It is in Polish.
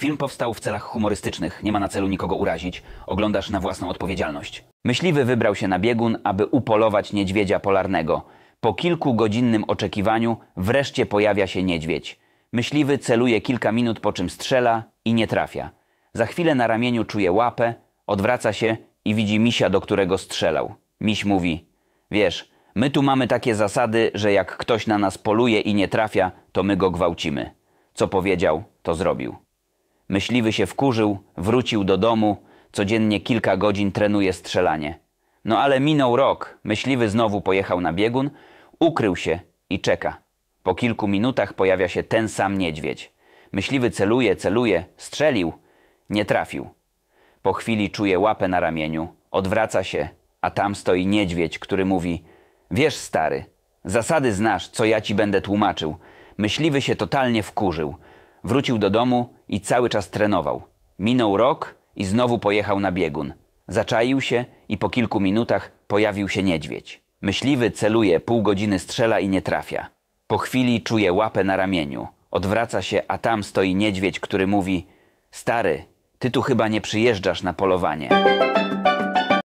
Film powstał w celach humorystycznych, nie ma na celu nikogo urazić. Oglądasz na własną odpowiedzialność. Myśliwy wybrał się na biegun, aby upolować niedźwiedzia polarnego. Po kilkugodzinnym oczekiwaniu wreszcie pojawia się niedźwiedź. Myśliwy celuje kilka minut, po czym strzela i nie trafia. Za chwilę na ramieniu czuje łapę, odwraca się i widzi misia, do którego strzelał. Miś mówi: Wiesz, my tu mamy takie zasady, że jak ktoś na nas poluje i nie trafia, to my go gwałcimy. Co powiedział, to zrobił. Myśliwy się wkurzył, wrócił do domu, codziennie kilka godzin trenuje strzelanie. No ale minął rok, myśliwy znowu pojechał na biegun, ukrył się i czeka. Po kilku minutach pojawia się ten sam niedźwiedź. Myśliwy celuje, celuje, strzelił, nie trafił. Po chwili czuje łapę na ramieniu, odwraca się, a tam stoi niedźwiedź, który mówi: Wiesz, stary, zasady znasz, co ja ci będę tłumaczył. Myśliwy się totalnie wkurzył. Wrócił do domu, i cały czas trenował. Minął rok i znowu pojechał na biegun. Zaczaił się i po kilku minutach pojawił się niedźwiedź. Myśliwy celuje, pół godziny strzela i nie trafia. Po chwili czuje łapę na ramieniu. Odwraca się, a tam stoi niedźwiedź, który mówi Stary, ty tu chyba nie przyjeżdżasz na polowanie.